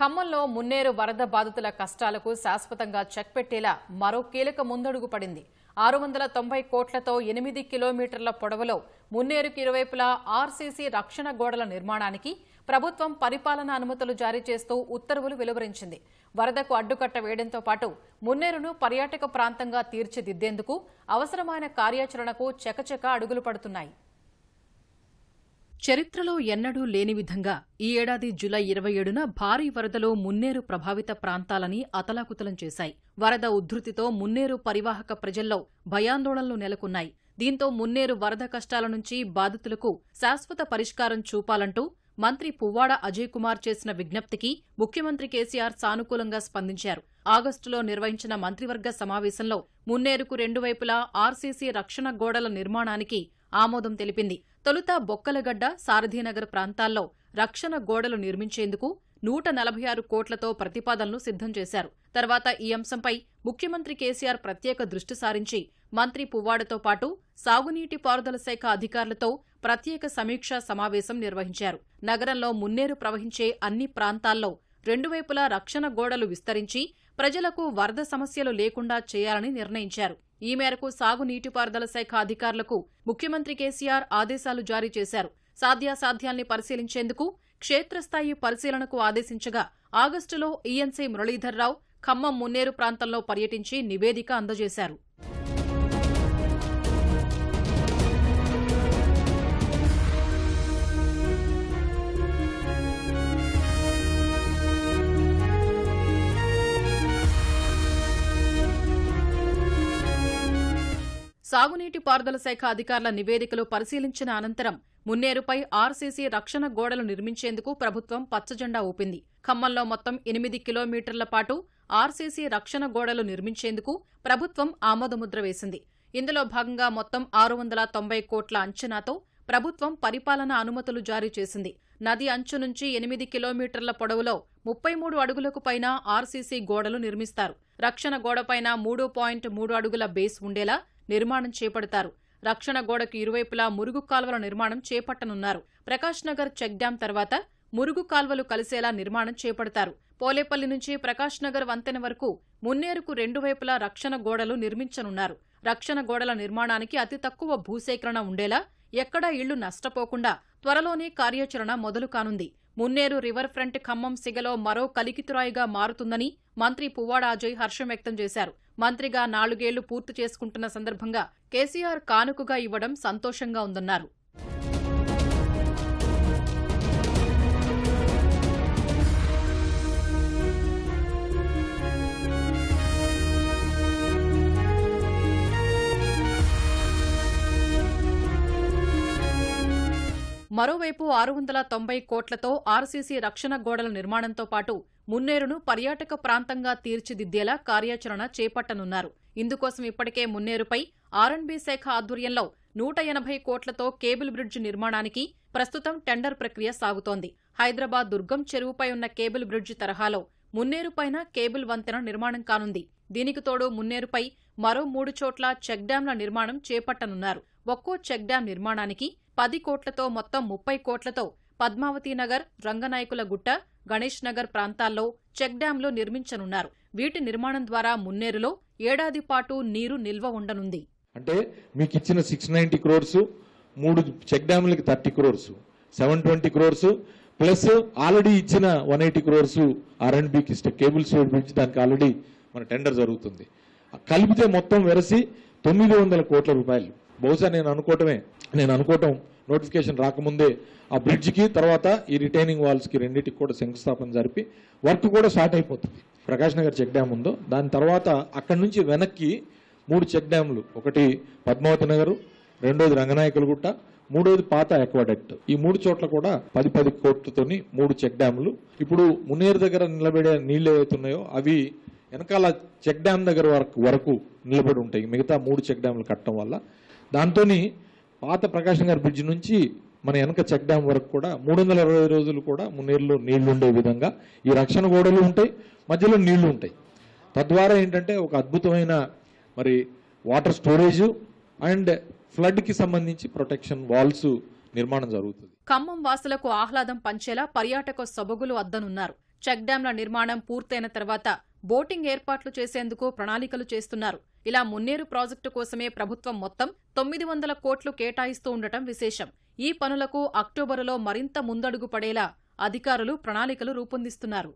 ఖమ్మంలో మున్నేరు వరద బాధితుల కష్టాలకు శాశ్వతంగా చెక్ పెట్టేలా మరో కీలక ముందడుగు పడింది ఆరు వందల తొంభై కోట్లతో ఎనిమిది కిలోమీటర్ల పొడవులో మున్నేరుకు ఇరువైపులా ఆర్సీసీ రక్షణ గోడల నిర్మాణానికి ప్రభుత్వం పరిపాలన అనుమతులు జారీ చేస్తూ ఉత్తర్వులు వెలువరించింది వరదకు అడ్డుకట్ట వేయడంతో పాటు మున్నేరును పర్యాటక ప్రాంతంగా తీర్చిదిద్దేందుకు అవసరమైన కార్యాచరణకు చకచక అడుగులు పడుతున్నాయి చరిత్రలో ఎన్నడూ లేని విధంగా ఈ ఏడాది జులై ఇరవై ఏడున భారీ వరదలో మున్నేరు ప్రభావిత ప్రాంతాలని అతలాకుతలం చేశాయి వరద ఉద్ధృతితో మున్నేరు పరివాహక ప్రజల్లో భయాందోళనలు నెలకొన్నాయి దీంతో మున్నేరు వరద కష్టాల నుంచి బాధితులకు శాశ్వత పరిష్కారం చూపాలంటూ మంత్రి పువ్వాడ అజయ్ కుమార్ చేసిన విజ్ఞప్తికి ముఖ్యమంత్రి కేసీఆర్ సానుకూలంగా స్పందించారు ఆగస్టులో నిర్వహించిన మంత్రివర్గ సమావేశంలో మున్నేరుకు రెండు వైపులా ఆర్సీసీ రక్షణ గోడల నిర్మాణానికి ఆమోదం తెలిపింది తొలుత బొక్కలగడ్డ సారథీనగర్ ప్రాంతాల్లో రక్షణ గోడలు నిర్మించేందుకు నూట నలభై ఆరు కోట్లతో ప్రతిపాదనలు సిద్ధం చేశారు తర్వాత ఈ అంశంపై ముఖ్యమంత్రి కేసీఆర్ ప్రత్యేక దృష్టి సారించి మంత్రి పువ్వాడతో పాటు సాగునీటి పారుదల శాఖ అధికారులతో ప్రత్యేక సమీక్షా సమావేశం నిర్వహించారు నగరంలో మున్నేరు ప్రవహించే అన్ని ప్రాంతాల్లో రెండు వైపులా రక్షణ గోడలు విస్తరించి ప్రజలకు వరద సమస్యలు లేకుండా చేయాలని నిర్ణయించారు ఈ మేరకు సాగునీటిపారుదల శాఖ అధికారులకు ముఖ్యమంత్రి కేసీఆర్ ఆదేశాలు జారీ చేశారు సాధ్యాసాధ్యాల్ని పరిశీలించేందుకు క్షేత్రస్థాయి పరిశీలనకు ఆదేశించగా ఆగస్టులో ఈఎన్సీ మురళీధర్రావు ఖమ్మం మున్నేరు ప్రాంతంలో పర్యటించి నివేదిక అందజేశారు సాగునీటి పారుదల శాఖ అధికారుల నివేదికలు పరిశీలించిన అనంతరం మున్నేరుపై ఆర్సీసీ రక్షణ గోడలు నిర్మించేందుకు ప్రభుత్వం పచ్చజెండా ఊపింది ఖమ్మంలో మొత్తం ఎనిమిది కిలోమీటర్ల పాటు ఆర్సీసీ రక్షణ గోడలు నిర్మించేందుకు ప్రభుత్వం ఆమోదముద్ర వేసింది ఇందులో భాగంగా మొత్తం ఆరు వందల తొంభై కోట్ల అంచనాతో ప్రభుత్వం పరిపాలన అనుమతులు జారీ చేసింది నది అంచు నుంచి ఎనిమిది కిలోమీటర్ల పొడవులో ముప్పై మూడు అడుగులకు పైన ఆర్సీసీ గోడలు నిర్మిస్తారు రక్షణ గోడపైన మూడు పాయింట్ మూడు అడుగుల బేస్ ఉండేలా నిర్మాణం చేపడతారు రక్షణ గోడకు ఇరువైపులా మురుగు కాల్వల నిర్మాణం చేపట్టనున్నారు ప్రకాష్ నగర్ చెక్ డ్యాం తర్వాత మురుగు కాల్వలు కలిసేలా నిర్మాణం చేపడతారు పోలేపల్లి నుంచి ప్రకాష్ నగర్ వంతెన వరకు మున్నేరుకు రెండు వైపులా రక్షణ గోడలు నిర్మించనున్నారు రక్షణ గోడల నిర్మాణానికి అతి తక్కువ భూసేకరణ ఉండేలా ఎక్కడా ఇళ్లు నష్టపోకుండా త్వరలోనే కార్యాచరణ మొదలు కానుంది మున్నేరు రివర్ ఫ్రంట్ ఖమ్మం సిగలో మరో కలికితురాయిగా మారుతుందని మంత్రి పువ్వాడ అజయ్ హర్షం వ్యక్తం చేశారు మంత్రిగా నాలుగేళ్లు పూర్తి చేసుకుంటున్న సందర్భంగా కేసీఆర్ కానుకగా ఇవ్వడం సంతోషంగా ఉందన్నారు మరోవైపు ఆరు వందల తొంభై కోట్లతో ఆర్సీసీ రక్షణ గోడల నిర్మాణంతో పాటు మున్నేరును పర్యాటక ప్రాంతంగా తీర్చిదిద్దేలా కార్యాచరణ చేపట్టనున్నారు ఇందుకోసం ఇప్పటికే మున్నేరుపై ఆర్ఎండ్బీ శాఖ ఆధ్వర్యంలో నూట ఎనభై కోట్లతో కేబుల్ బ్రిడ్జ్ నిర్మాణానికి ప్రస్తుతం టెండర్ ప్రక్రియ సాగుతోంది హైదరాబాద్ దుర్గం చెరువుపై ఉన్న కేబుల్ బ్రిడ్జ్ తరహాలో మున్నేరుపైన కేబుల్ వంతెన నిర్మాణం కానుంది దీనికి తోడు మున్నేరుపై మరో మూడు చోట్ల చెక్ డ్యాంల నిర్మాణం చేపట్టనున్నారు ఒక్కో చెక్ డ్యాం నిర్మాణానికి పది కోట్లతో మొత్తం ముప్పై కోట్లతో పద్మావతి నగర్ రంగనాయకుల గుట్ట గణేష్ నగర్ ప్రాంతాల్లో చెక్ డ్యాంలు నిర్మించనున్నారు వీటి నిర్మాణం ద్వారా మున్నేరులో ఏడాది పాటు నీరు నిల్వ ఉండనుంది అంటే మీకు ఇచ్చిన సిక్స్ నైన్టీ క్రోర్స్ మూడు చెక్ డ్యాములకి thirty crores seven twenty crores plus already ఇచ్చిన one eighty crores and stay cables దానికి ఆల్రెడీ మన టెండర్ జరుగుతుంది కలిపితే మొత్తం వెరసి తొమ్మిది వందల కోట్ల రూపాయలు బహుశా నేను అనుకోవటమే నేను అనుకోవటం నోటిఫికేషన్ రాకముందే ఆ బ్రిడ్జ్కి తర్వాత ఈ రిటైనింగ్ వాల్స్కి రెండింటికి కూడా శంకుస్థాపన జరిపి వర్క్ కూడా స్టార్ట్ అయిపోతుంది ప్రకాష్ నగర్ చెక్ డ్యామ్ ఉందో దాని తర్వాత అక్కడి నుంచి వెనక్కి మూడు చెక్ డ్యాములు ఒకటి పద్మావతి నగరు రెండోది రంగనాయకులగుట్ట మూడోది పాత ఎక్వాడెక్ట్ ఈ మూడు చోట్ల కూడా పది పది కోట్లతోని మూడు చెక్ డ్యాములు ఇప్పుడు మున్నేరు దగ్గర నిలబడే నీళ్ళు ఏవైతున్నాయో అవి వెనకాల చెక్ డ్యామ్ దగ్గర వరకు వరకు నిలబడి ఉంటాయి మిగతా మూడు చెక్ డ్యాములు కట్టడం వల్ల దాంతో పాత ప్రకాశం గారి బ్రిడ్జ్ నుంచి మన వెనక చెక్ డ్యామ్ వరకు కూడా మూడు వందల అరవై రోజులు కూడా మున్నేరులో నీళ్లు ఉండే విధంగా ఈ రక్షణ గోడలు ఉంటాయి మధ్యలో నీళ్లు ఉంటాయి తద్వారా ఏంటంటే ఒక అద్భుతమైన మరి వాటర్ స్టోరేజ్ అండ్ ఫ్లడ్కి సంబంధించి ప్రొటెక్షన్ వాల్స్ నిర్మాణం జరుగుతుంది ఖమ్మం వాసులకు ఆహ్లాదం పంచేలా పర్యాటక సొబగులు వద్దనున్నారు చెక్ డ్యాంల నిర్మాణం పూర్తయిన తర్వాత బోటింగ్ ఏర్పాట్లు చేసేందుకు ప్రణాళికలు చేస్తున్నారు ఇలా మున్నేరు ప్రాజెక్టు కోసమే ప్రభుత్వం మొత్తం తొమ్మిది వందల కోట్లు కేటాయిస్తూ ఉండటం విశేషం ఈ పనులకు అక్టోబరులో మరింత ముందడుగు పడేలా అధికారులు ప్రణాళికలు రూపొందిస్తున్నారు